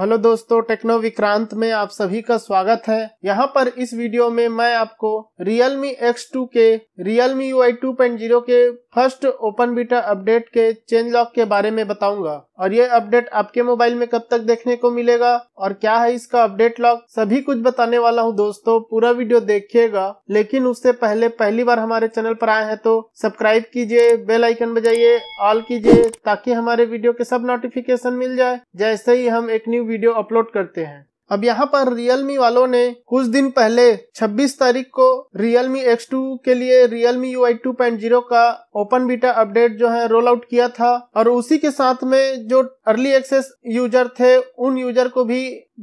hello दोस्तों techno Vikrant में आप सभी का स्वागत है यहाँ पर इस वीडियो में मैं आपको Realme X2 के Realme UI 2.0 के फर्स्ट ओपन बीटा अपडेट के चेंज लॉक के बारे में बताऊंगा और ये अपडेट आपके मोबाइल में कब तक देखने को मिलेगा और क्या है इसका अपडेट लॉक सभी कुछ बताने वाला हूँ दोस्तों पूरा वीडियो देखिएगा लेकिन उससे पहले पहली बार हमारे चैनल पर आए हैं तो सब्सक्राइब कीजिए बेल आइकन बजाइए ऑल कीजिए ताकि हमारे वीडियो के सब नोटिफिकेशन मिल जाए जैसे ही हम एक न्यू न्यू वीडियो अपलोड करते हैं अब यहाँ पर Realme वालों ने कुछ दिन पहले 26 तारीख को Realme X2 के लिए Realme UI 2.0 का ओपन बीटा अपडेट जो है रोल आउट किया था और उसी के साथ में जो अर्ली एक्सेस यूजर थे उन यूजर को भी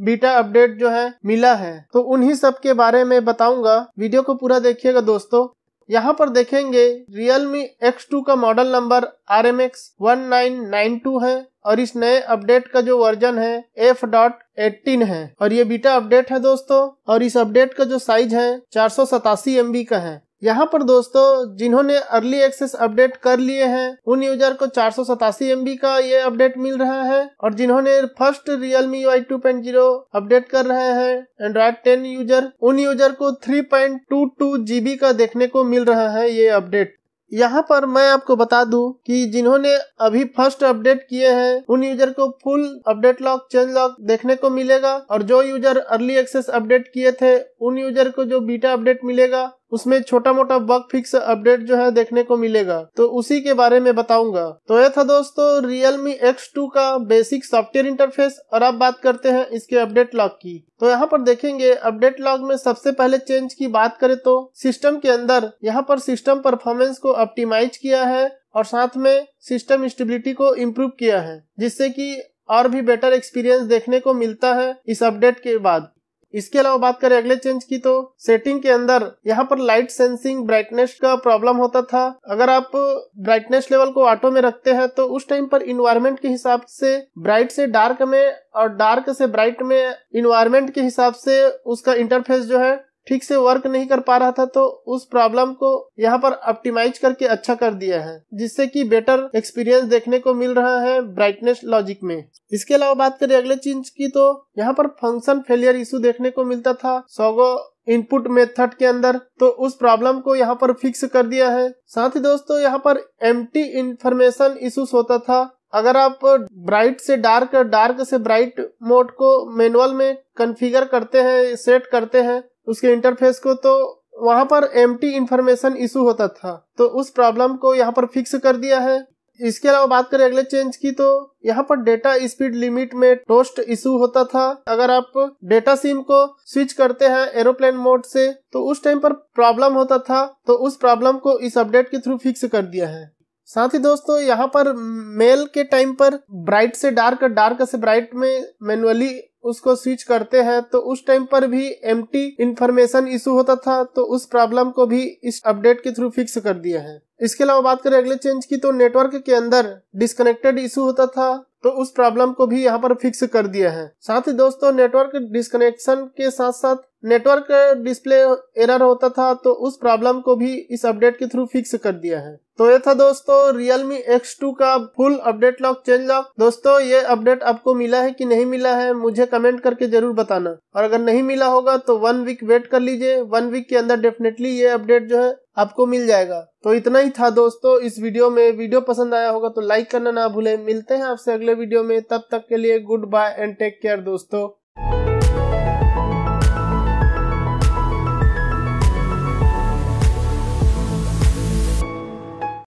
बीटा अपडेट जो है मिला है तो उन्हीं सब के बारे में बताऊंगा वीडियो को पूरा देखिएगा दोस्तों यहाँ पर देखेंगे Realme X2 का model number R M X one nine nine two है और इस नए अपडेट का जो वर्जन है एफ डॉट एटीन है और ये बीटा अपडेट है दोस्तों और इस अपडेट का जो साइज है चार सौ सतासी एम बी का है यहाँ पर दोस्तों जिन्होंने अर्ली एक्सेस अपडेट कर लिए हैं उन यूजर को चार सौ का ये अपडेट मिल रहा है और जिन्होंने first Realme U I two point zero update कर रहे हैं एंड्रॉइड टेन यूजर उन यूजर को three point two two GB का देखने को मिल रहा है ये अपडेट यहाँ पर मैं आपको बता दूं कि जिन्होंने अभी फर्स्ट अपडेट किए हैं उन यूजर को full update log change log देखने को मिलेगा और जो यूजर अर्ली एक्सेस अपडेट किए थे उन यूजर को जो बीटा अपडेट मिलेगा उसमें छोटा मोटा बग फिक्स अपडेट जो है देखने को मिलेगा तो उसी के बारे में बताऊंगा तो यह था दोस्तों Realme X2 का बेसिक सॉफ्टवेयर इंटरफेस और अब बात करते हैं इसके अपडेट लॉग की तो यहाँ पर देखेंगे अपडेट लॉग में सबसे पहले चेंज की बात करें तो सिस्टम के अंदर यहाँ पर सिस्टम परफॉर्मेंस को ऑप्टिमाइज किया है और साथ में सिस्टम स्टेबिलिटी को इम्प्रूव किया है जिससे की और भी बेटर एक्सपीरियंस देखने को मिलता है इस अपडेट के बाद इसके अलावा बात करें अगले चेंज की तो सेटिंग के अंदर यहाँ पर लाइट सेंसिंग ब्राइटनेस का प्रॉब्लम होता था अगर आप ब्राइटनेस लेवल को ऑटो में रखते हैं तो उस टाइम पर इन्वायरमेंट के हिसाब से ब्राइट से डार्क में और डार्क से ब्राइट में इन्वायरमेंट के हिसाब से उसका इंटरफेस जो है ठीक से वर्क नहीं कर पा रहा था तो उस प्रॉब्लम को यहाँ पर ऑप्टिमाइज करके अच्छा कर दिया है जिससे कि बेटर एक्सपीरियंस देखने को मिल रहा है ब्राइटनेस लॉजिक में इसके अलावा बात करें अगले चीज की तो यहाँ पर फंक्शन फेलियर इशू देखने को मिलता था सोगो इनपुट मेथड के अंदर तो उस प्रॉब्लम को यहाँ पर फिक्स कर दिया है साथ ही दोस्तों यहाँ पर एम टी इंफॉर्मेशन इशूज होता था अगर आप ब्राइट से डार्क डार्क से ब्राइट मोड को मैनुअल में कॉन्फ़िगर करते हैं सेट करते हैं उसके इंटरफेस को तो वहां पर एम टी इंफॉर्मेशन इशू होता था तो उस प्रॉब्लम को यहाँ पर फिक्स कर दिया है इसके अलावा बात करें अगले चेंज की तो यहाँ पर डेटा स्पीड लिमिट में टोस्ट इशू होता था अगर आप डेटा सिम को स्विच करते हैं एरोप्लेन मोड से तो उस टाइम पर प्रॉब्लम होता था तो उस प्रॉब्लम को इस अपडेट के थ्रू फिक्स कर दिया है साथ ही दोस्तों यहाँ पर मेल के टाइम पर ब्राइट से डार्क डार्क से ब्राइट में मैनुअली उसको स्विच करते हैं तो उस टाइम पर भी एम टी इन्फॉर्मेशन इशू होता था तो उस प्रॉब्लम को भी इस अपडेट के थ्रू फिक्स कर दिया है इसके अलावा बात करें अगले चेंज की तो नेटवर्क के अंदर डिस्कनेक्टेड इशू होता था तो उस प्रॉब्लम को भी यहाँ पर फिक्स कर दिया है साथ ही दोस्तों नेटवर्क डिस्कनेक्शन के साथ साथ नेटवर्क डिस्प्ले एरर होता था तो उस प्रॉब्लम को भी इस अपडेट के थ्रू फिक्स कर दिया है तो ये था दोस्तों Realme X2 का full update log change log दोस्तों ये अपडेट आपको मिला है कि नहीं मिला है मुझे कमेंट करके जरूर बताना और अगर नहीं मिला होगा तो वन वीक वेट कर लीजिए वन वीक के अंदर डेफिनेटली ये अपडेट जो है आपको मिल जाएगा तो इतना ही था दोस्तों इस वीडियो में वीडियो पसंद आया होगा तो लाइक करना ना भूले मिलते हैं आपसे अगले वीडियो में तब तक के लिए good bye and take care दोस्तों